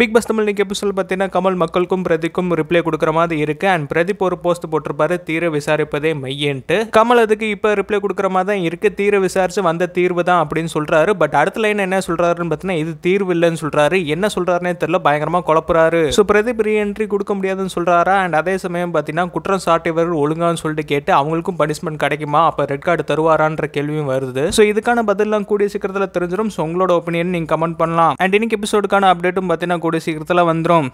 big pass Tamil இன்னைக்கு episode பார்த்தீங்கன்னா கமல் மக்களுக்கும் பிரதிக்கும் ரிப்ளை கொடுக்குற மாதிரி இருக்கு அண்ட் பிரதீப் ஒரு போஸ்ட் போட்டிருப்பாரு தீர விசாரிப்பதே மையன்ட்டு கமல் அதுக்கு இப்போ ரிப்ளை கொடுக்குற மாதிரி தான் இருக்கு தீர விசாரிச்சு வந்த தீர்வு தான் அப்படின்னு சொல்றாரு பட் அடுத்த லைன் என்ன சொல்றாருன்னு பார்த்தீங்கன்னா இது தீர்வு இல்லைன்னு சொல்றாரு என்ன சொல்கிறாருனே தெரியல பயங்கரமாக குழப்புறாரு ஸோ பிரதீப் ரீஎன்ட்ரி கொடுக்க முடியாதுன்னு சொல்கிறாரா அண்ட் அதே சமயம் பார்த்தீங்கன்னா குற்றம் சாட்டியவர்கள் ஒழுங்கான்னு சொல்லிட்டு கேட்டு அவங்களுக்கும் பனிஷ்மெண்ட் கிடைக்குமா அப்போ ரெட் கார்டு தருவாரான்ற கேள்வியும் வருது ஸோ இதுக்கான பதிலாம் கூடிய சீக்கிரத்தில் தெரிஞ்சிடும் ஸோ உங்களோட ஒப்பீனியன் நீங்கள் கமெண்ட் பண்ணலாம் அண்ட் இன்னைக்கு எபிசோடுக்கான அப்டேட்டும் பார்த்தீங்கன்னா கூட சீக்கிரத்தில் வந்துடும்